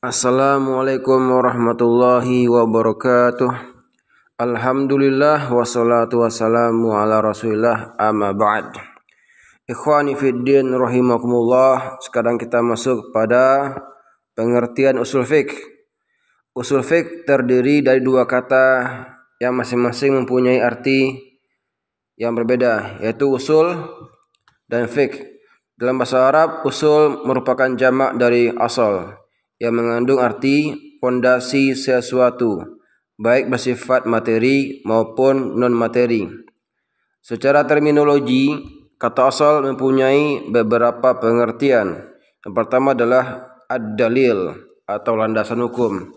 Assalamualaikum warahmatullahi wabarakatuh Alhamdulillah wassalatu wassalamu ala rasulillah amma ba'd Ikhwani fiddin rahimakumullah Sekarang kita masuk pada pengertian usul fiqh Usul fiqh terdiri dari dua kata yang masing-masing mempunyai arti yang berbeda Yaitu usul dan fiqh Dalam bahasa Arab usul merupakan jamak dari asal yang mengandung arti fondasi sesuatu, baik bersifat materi maupun non-materi. Secara terminologi, kata asal mempunyai beberapa pengertian. Yang pertama adalah ad-dalil atau landasan hukum.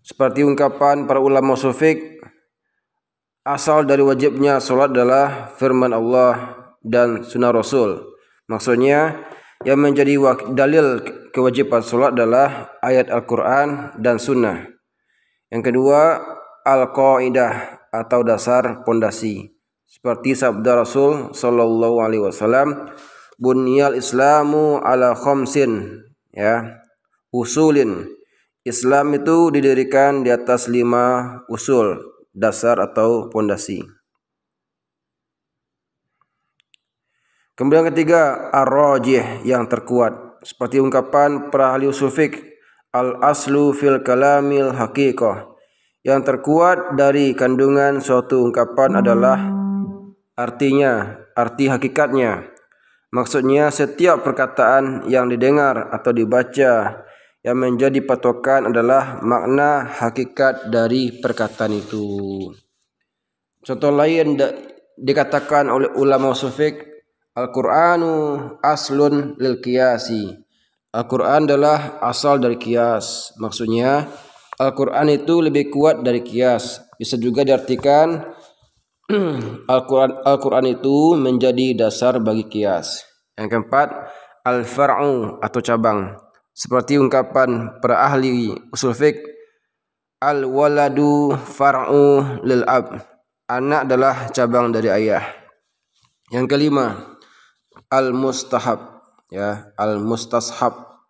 Seperti ungkapan para ulama sufik, asal dari wajibnya sholat adalah firman Allah dan sunnah Rasul. Maksudnya, yang menjadi dalil kewajiban sholat adalah ayat Al-Quran dan sunnah. Yang kedua, al-qaidah atau dasar pondasi. Seperti sabda Rasul Shallallahu Alaihi Wasallam, bunyal Islamu ala khomsin, ya, usulin. Islam itu didirikan di atas lima usul dasar atau pondasi. Kemudian ketiga, ar-rajih yang terkuat seperti ungkapan para ahli sufik al aslu fil kalamil haqiqah yang terkuat dari kandungan suatu ungkapan adalah artinya, arti hakikatnya. Maksudnya setiap perkataan yang didengar atau dibaca yang menjadi patokan adalah makna hakikat dari perkataan itu. Contoh lain dikatakan oleh ulama sufik Al-Qur'anu aslun lil qiyasi. Al-Qur'an adalah asal dari kias. Maksudnya Al-Qur'an itu lebih kuat dari kias. Bisa juga diartikan Al-Qur'an Al-Qur'an itu menjadi dasar bagi kias. Yang keempat, al-far'u atau cabang. Seperti ungkapan para ahli usul fiqh Al-waladu far'u lil ab. Anak adalah cabang dari ayah. Yang kelima, al mustahab ya al mustashab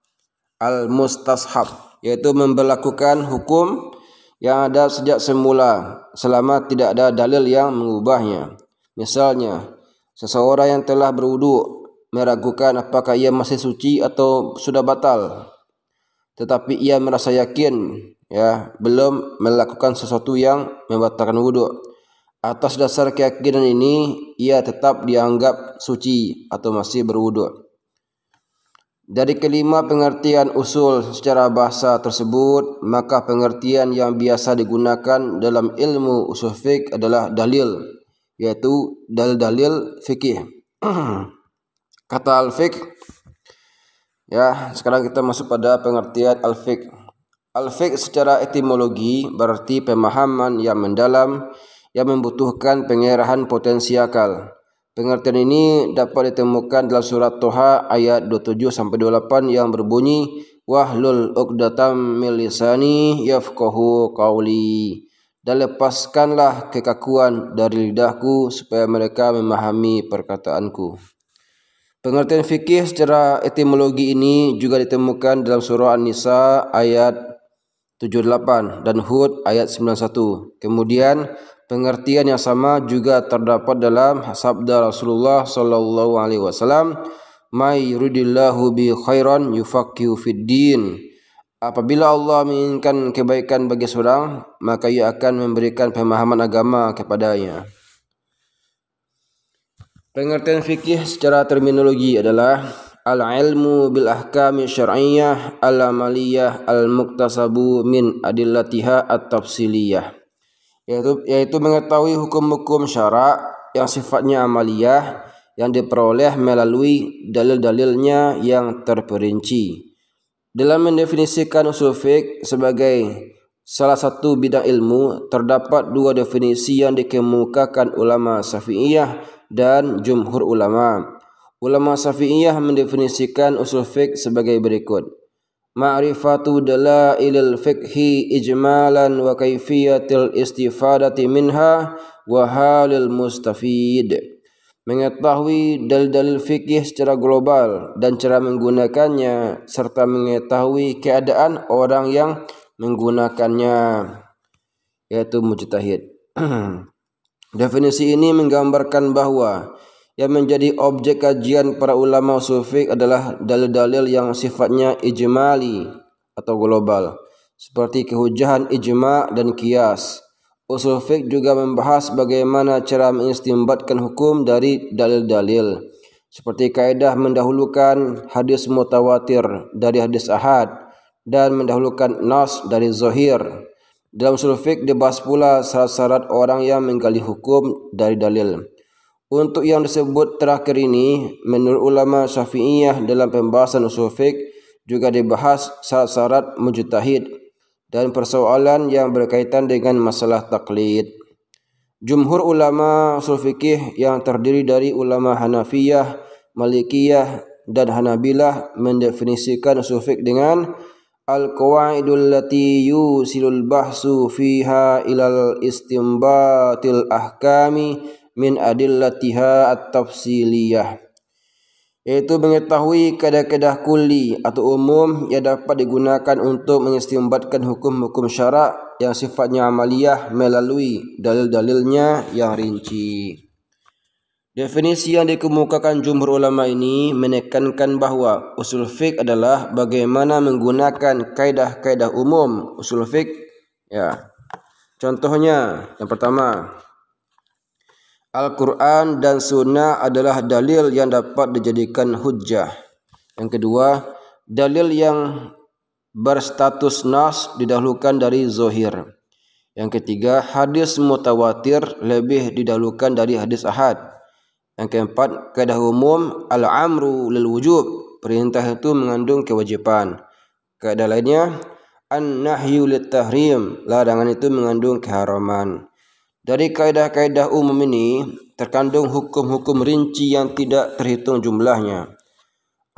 al mustashab yaitu memperlakukan hukum yang ada sejak semula selama tidak ada dalil yang mengubahnya misalnya seseorang yang telah berwudu meragukan apakah ia masih suci atau sudah batal tetapi ia merasa yakin ya belum melakukan sesuatu yang membatalkan wudhu Atas dasar keyakinan ini, ia tetap dianggap suci atau masih berwudhu. Dari kelima pengertian usul secara bahasa tersebut, maka pengertian yang biasa digunakan dalam ilmu usul fiqh adalah dalil, yaitu dalil-dalil fikih. Kata al-fiqh, ya sekarang kita masuk pada pengertian al-fiqh. Al-fiqh secara etimologi berarti pemahaman yang mendalam, yang membutuhkan pengerahan potensi akal. Pengertian ini dapat ditemukan dalam surat Toha ayat 27 sampai 28 yang berbunyi wahlul uqdatam min lisani yafqahu qauli dan lepaskanlah kekakuan dari lidahku supaya mereka memahami perkataanku. Pengertian fikih secara etimologi ini juga ditemukan dalam surah An-Nisa ayat 78 dan Hud ayat 91. Kemudian Pengertian yang sama juga terdapat dalam sabda Rasulullah sallallahu alaihi wasallam, "May yuridillahu bi khairan yufaqihu fid din." Apabila Allah menginginkan kebaikan bagi seorang, maka ia akan memberikan pemahaman agama kepadanya. Pengertian fikih secara terminologi adalah al-ilmu bil ahkami syar'iyyah al-amaliyah al-muktasabu min adillatiha at-tafsiliyah yaitu yaitu mengetahui hukum-hukum syarak yang sifatnya amaliyah yang diperoleh melalui dalil-dalilnya yang terperinci. Dalam mendefinisikan usul fiqh sebagai salah satu bidang ilmu, terdapat dua definisi yang dikemukakan ulama Syafi'iyah dan jumhur ulama. Ulama Syafi'iyah mendefinisikan usul fiqh sebagai berikut ma'rifatu dalailil fiqhi ijmalan wa kaifiyatil istifadati minha wa halil mustafid mengetahui dalil-dalil fikih secara global dan cara menggunakannya serta mengetahui keadaan orang yang menggunakannya yaitu mujtahid definisi ini menggambarkan bahwa yang menjadi objek kajian para ulama sufi adalah dalil-dalil yang sifatnya ijmali atau global seperti kehujahan ijma dan kias. Usul fiqh juga membahas bagaimana cara mengistimbatkan hukum dari dalil-dalil seperti kaedah mendahulukan hadis mutawatir dari hadis ahad dan mendahulukan nas dari zohir. Dalam usul dibahas pula syarat-syarat orang yang menggali hukum dari dalil. Untuk yang disebut terakhir ini, menurut ulama syafi'iyah dalam pembahasan usul fiqh juga dibahas syarat-syarat mujtahid dan persoalan yang berkaitan dengan masalah taklid. Jumhur ulama usul fiqh yang terdiri dari ulama Hanafiyah, Malikiyah dan Hanabilah mendefinisikan usul fiqh dengan Al-Qua'idul Lati Yusilul Bahsu Fiha Ilal Istimbatil Ahkamih min adillatiha at-tafsiliyah yaitu mengetahui kaedah-kaedah kuli atau umum yang dapat digunakan untuk mengistimbatkan hukum-hukum syarak yang sifatnya amaliyah melalui dalil-dalilnya yang rinci. Definisi yang dikemukakan jumhur ulama ini menekankan bahawa usul fiqh adalah bagaimana menggunakan kaedah-kaedah umum usul fiqh. Ya. Contohnya yang pertama, Al-Quran dan Sunnah adalah dalil yang dapat dijadikan hujjah. Yang kedua, dalil yang berstatus nas didahulukan dari zohir. Yang ketiga, hadis mutawatir lebih didahulukan dari hadis ahad. Yang keempat, keadaan umum al-amru lil wujub. Perintah itu mengandung kewajiban. Kaedah lainnya, an-nahyu lit tahrim. Larangan itu mengandung keharaman. Dari kaidah-kaidah umum ini terkandung hukum-hukum rinci yang tidak terhitung jumlahnya.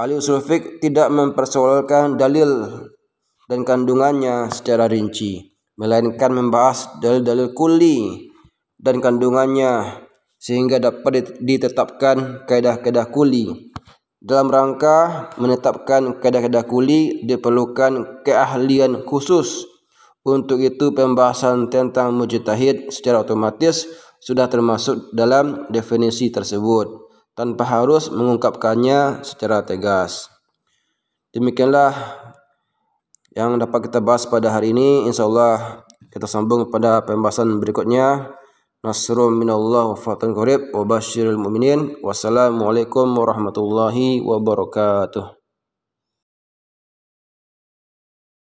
Ali usul fiqh tidak mempersoalkan dalil dan kandungannya secara rinci, melainkan membahas dalil-dalil kuli dan kandungannya sehingga dapat ditetapkan kaidah-kaidah kuli. Dalam rangka menetapkan kaidah-kaidah kuli diperlukan keahlian khusus untuk itu pembahasan tentang mujtahid secara otomatis sudah termasuk dalam definisi tersebut tanpa harus mengungkapkannya secara tegas. Demikianlah yang dapat kita bahas pada hari ini. Insyaallah kita sambung pada pembahasan berikutnya. Nasrun minallah wa fatan qarib wa basyiril mu'minin. Wassalamualaikum warahmatullahi wabarakatuh.